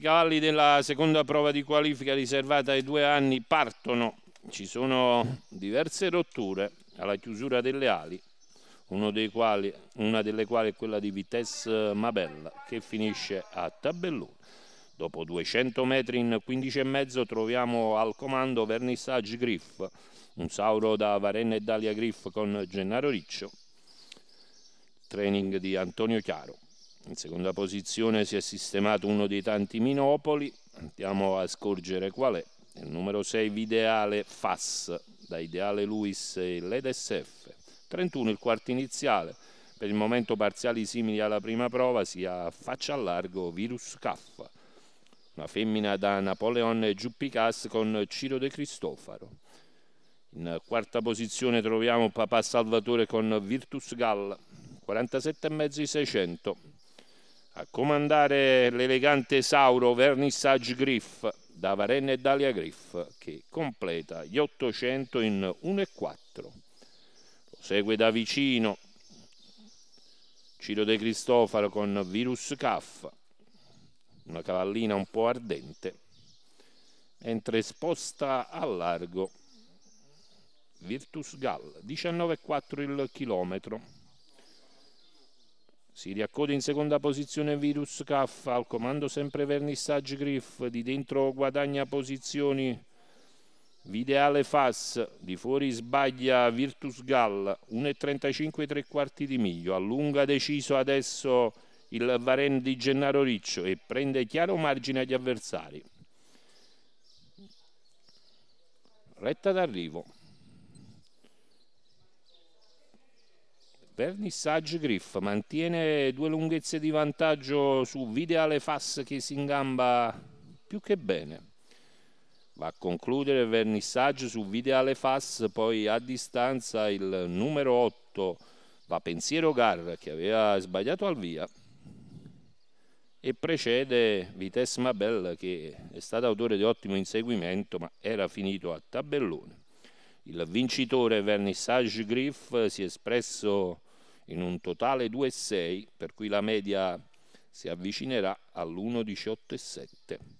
I cavalli della seconda prova di qualifica riservata ai due anni partono. Ci sono diverse rotture alla chiusura delle ali, quali, una delle quali è quella di Vitesse Mabella che finisce a tabellone. Dopo 200 metri in 15,5 troviamo al comando Vernissage Griff, un sauro da Varenna e Dalia Griff con Gennaro Riccio, training di Antonio Chiaro. In seconda posizione si è sistemato uno dei tanti Minopoli, andiamo a scorgere qual è. Il numero 6 Videale Fass, da Ideale Luis e l'EDSF. 31 il quarto iniziale, per il momento parziali simili alla prima prova, sia faccia a largo Virus Caffa. Una femmina da Napoleon Giuppicas con Ciro De Cristofaro. In quarta posizione troviamo Papà Salvatore con Virtus Gall, 47,5 600. A comandare l'elegante Sauro Vernissage Griff da Varenne e Dalia Griff che completa gli 800 in 1 e 4. Lo segue da vicino Ciro De Cristofaro con Virus Caff, una cavallina un po' ardente, mentre sposta a largo Virtus Gall, 19,4 il chilometro. Si riaccode in seconda posizione Virus K, al comando sempre Vernissage Griff, di dentro guadagna posizioni Videale Fass, di fuori sbaglia Virtus Gall, 1,35 tre quarti di miglio, allunga deciso adesso il Varen di Gennaro Riccio e prende chiaro margine agli avversari. Retta d'arrivo. Vernissage Griff mantiene due lunghezze di vantaggio su Videale Fass che si ingamba più che bene. Va a concludere Vernissage su Videale Fass, poi a distanza il numero 8 va Pensiero Garra che aveva sbagliato al via e precede Vitesse Mabel che è stato autore di ottimo inseguimento ma era finito a tabellone. Il vincitore Vernissage Griff si è espresso in un totale 2,6 per cui la media si avvicinerà all'1,18,7.